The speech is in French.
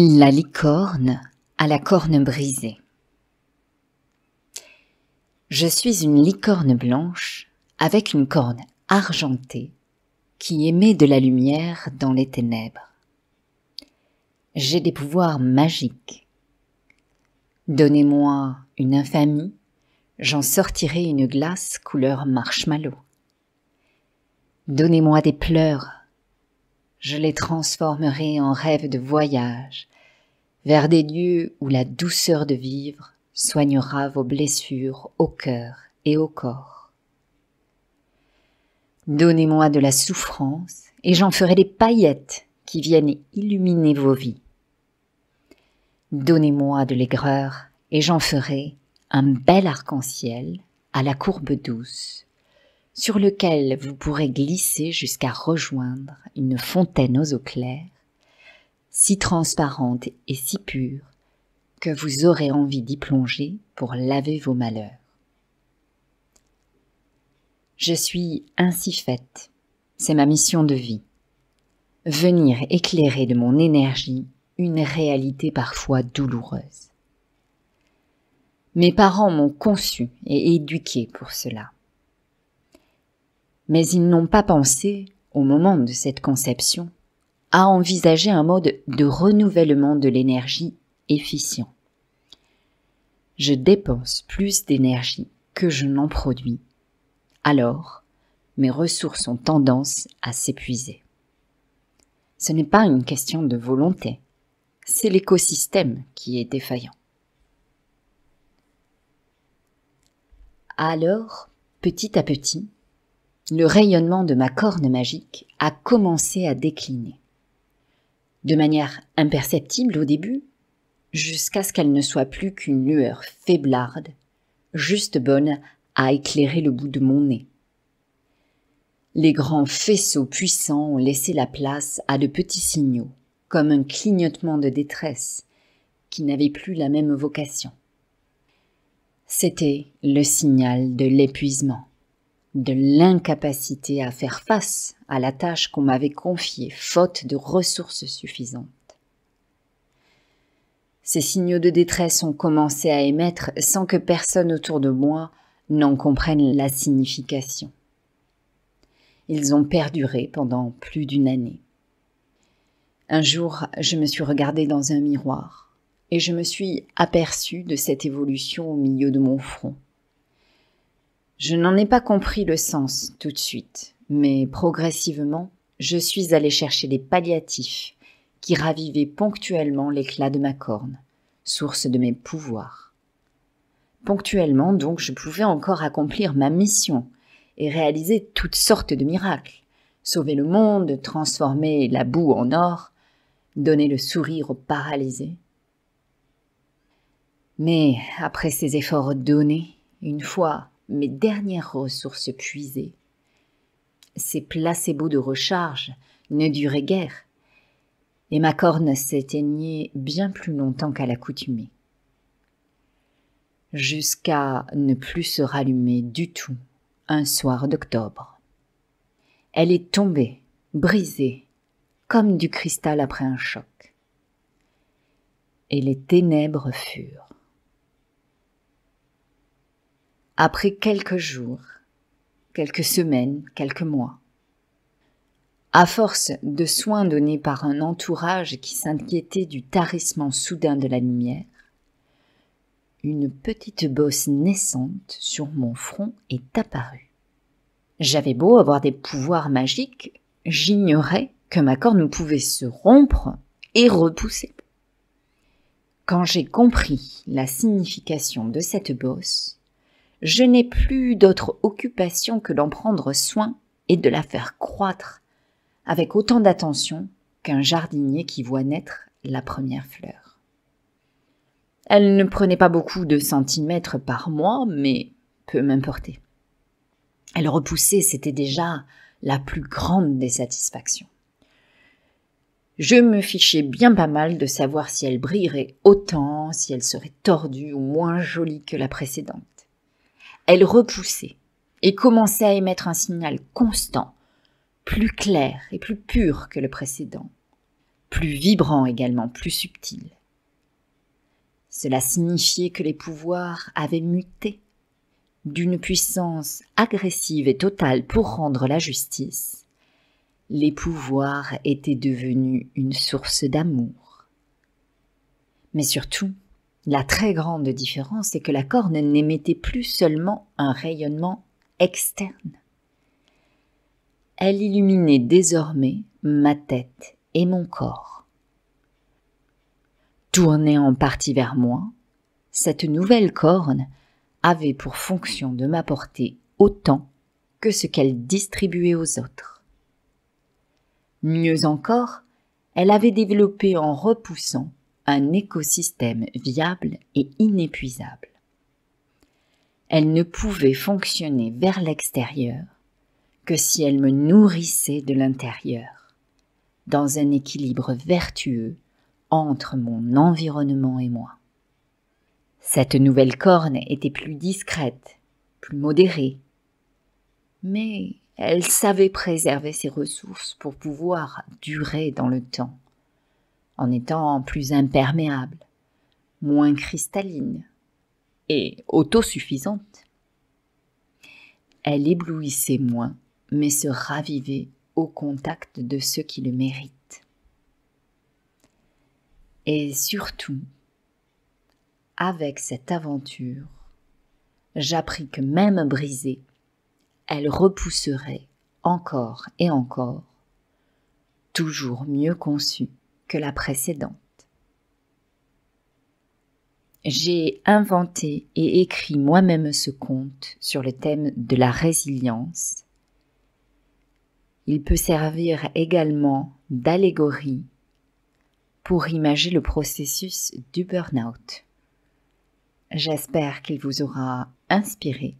La licorne à la corne brisée Je suis une licorne blanche avec une corne argentée qui émet de la lumière dans les ténèbres. J'ai des pouvoirs magiques. Donnez-moi une infamie, j'en sortirai une glace couleur marshmallow. Donnez-moi des pleurs, je les transformerai en rêves de voyage vers des lieux où la douceur de vivre soignera vos blessures au cœur et au corps. Donnez-moi de la souffrance et j'en ferai des paillettes qui viennent illuminer vos vies. Donnez-moi de l'aigreur et j'en ferai un bel arc-en-ciel à la courbe douce sur lequel vous pourrez glisser jusqu'à rejoindre une fontaine aux eaux claires, si transparente et si pure que vous aurez envie d'y plonger pour laver vos malheurs. Je suis ainsi faite, c'est ma mission de vie, venir éclairer de mon énergie une réalité parfois douloureuse. Mes parents m'ont conçue et éduquée pour cela mais ils n'ont pas pensé, au moment de cette conception, à envisager un mode de renouvellement de l'énergie efficient. Je dépense plus d'énergie que je n'en produis, alors mes ressources ont tendance à s'épuiser. Ce n'est pas une question de volonté, c'est l'écosystème qui est défaillant. Alors, petit à petit, le rayonnement de ma corne magique a commencé à décliner. De manière imperceptible au début, jusqu'à ce qu'elle ne soit plus qu'une lueur faiblarde, juste bonne à éclairer le bout de mon nez. Les grands faisceaux puissants ont laissé la place à de petits signaux, comme un clignotement de détresse, qui n'avait plus la même vocation. C'était le signal de l'épuisement de l'incapacité à faire face à la tâche qu'on m'avait confiée, faute de ressources suffisantes. Ces signaux de détresse ont commencé à émettre sans que personne autour de moi n'en comprenne la signification. Ils ont perduré pendant plus d'une année. Un jour, je me suis regardée dans un miroir et je me suis aperçue de cette évolution au milieu de mon front. Je n'en ai pas compris le sens tout de suite, mais progressivement, je suis allée chercher des palliatifs qui ravivaient ponctuellement l'éclat de ma corne, source de mes pouvoirs. Ponctuellement, donc, je pouvais encore accomplir ma mission et réaliser toutes sortes de miracles, sauver le monde, transformer la boue en or, donner le sourire aux paralysés. Mais après ces efforts donnés, une fois mes dernières ressources puisées. Ces placebos de recharge ne duraient guère, et ma corne s'éteignait bien plus longtemps qu'à l'accoutumée, jusqu'à ne plus se rallumer du tout un soir d'octobre. Elle est tombée, brisée, comme du cristal après un choc. Et les ténèbres furent après quelques jours, quelques semaines, quelques mois. À force de soins donnés par un entourage qui s'inquiétait du tarissement soudain de la lumière, une petite bosse naissante sur mon front est apparue. J'avais beau avoir des pouvoirs magiques, j'ignorais que ma corne pouvait se rompre et repousser. Quand j'ai compris la signification de cette bosse, je n'ai plus d'autre occupation que d'en prendre soin et de la faire croître avec autant d'attention qu'un jardinier qui voit naître la première fleur. Elle ne prenait pas beaucoup de centimètres par mois, mais peu m'importait. Elle repoussait, c'était déjà la plus grande des satisfactions. Je me fichais bien pas mal de savoir si elle brillerait autant, si elle serait tordue ou moins jolie que la précédente elle repoussait et commençait à émettre un signal constant, plus clair et plus pur que le précédent, plus vibrant également, plus subtil. Cela signifiait que les pouvoirs avaient muté d'une puissance agressive et totale pour rendre la justice. Les pouvoirs étaient devenus une source d'amour. Mais surtout, la très grande différence est que la corne n'émettait plus seulement un rayonnement externe. Elle illuminait désormais ma tête et mon corps. Tournée en partie vers moi, cette nouvelle corne avait pour fonction de m'apporter autant que ce qu'elle distribuait aux autres. Mieux encore, elle avait développé en repoussant un écosystème viable et inépuisable. Elle ne pouvait fonctionner vers l'extérieur que si elle me nourrissait de l'intérieur, dans un équilibre vertueux entre mon environnement et moi. Cette nouvelle corne était plus discrète, plus modérée, mais elle savait préserver ses ressources pour pouvoir durer dans le temps en étant plus imperméable, moins cristalline et autosuffisante. Elle éblouissait moins, mais se ravivait au contact de ceux qui le méritent. Et surtout, avec cette aventure, j'appris que même brisée, elle repousserait encore et encore, toujours mieux conçue, que la précédente. J'ai inventé et écrit moi-même ce conte sur le thème de la résilience. Il peut servir également d'allégorie pour imager le processus du burn-out. J'espère qu'il vous aura inspiré